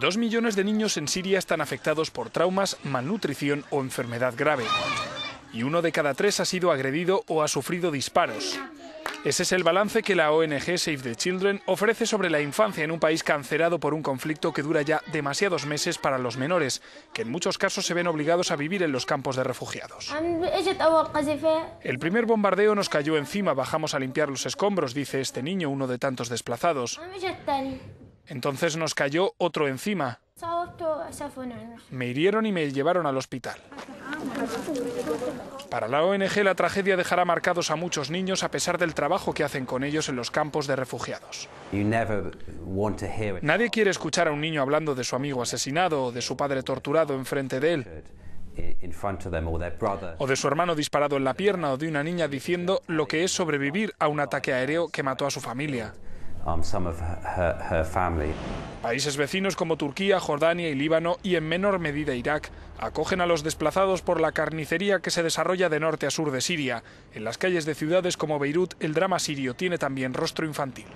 Dos millones de niños en Siria están afectados por traumas, malnutrición o enfermedad grave. Y uno de cada tres ha sido agredido o ha sufrido disparos. Ese es el balance que la ONG Save the Children ofrece sobre la infancia en un país cancerado por un conflicto que dura ya demasiados meses para los menores, que en muchos casos se ven obligados a vivir en los campos de refugiados. El primer bombardeo nos cayó encima, bajamos a limpiar los escombros, dice este niño, uno de tantos desplazados. Entonces nos cayó otro encima. Me hirieron y me llevaron al hospital. Para la ONG la tragedia dejará marcados a muchos niños a pesar del trabajo que hacen con ellos en los campos de refugiados. Nadie quiere escuchar a un niño hablando de su amigo asesinado o de su padre torturado enfrente de él. O de su hermano disparado en la pierna o de una niña diciendo lo que es sobrevivir a un ataque aéreo que mató a su familia. Um, Países vecinos como Turquía, Jordania y Líbano y en menor medida Irak acogen a los desplazados por la carnicería que se desarrolla de norte a sur de Siria. En las calles de ciudades como Beirut, el drama sirio tiene también rostro infantil.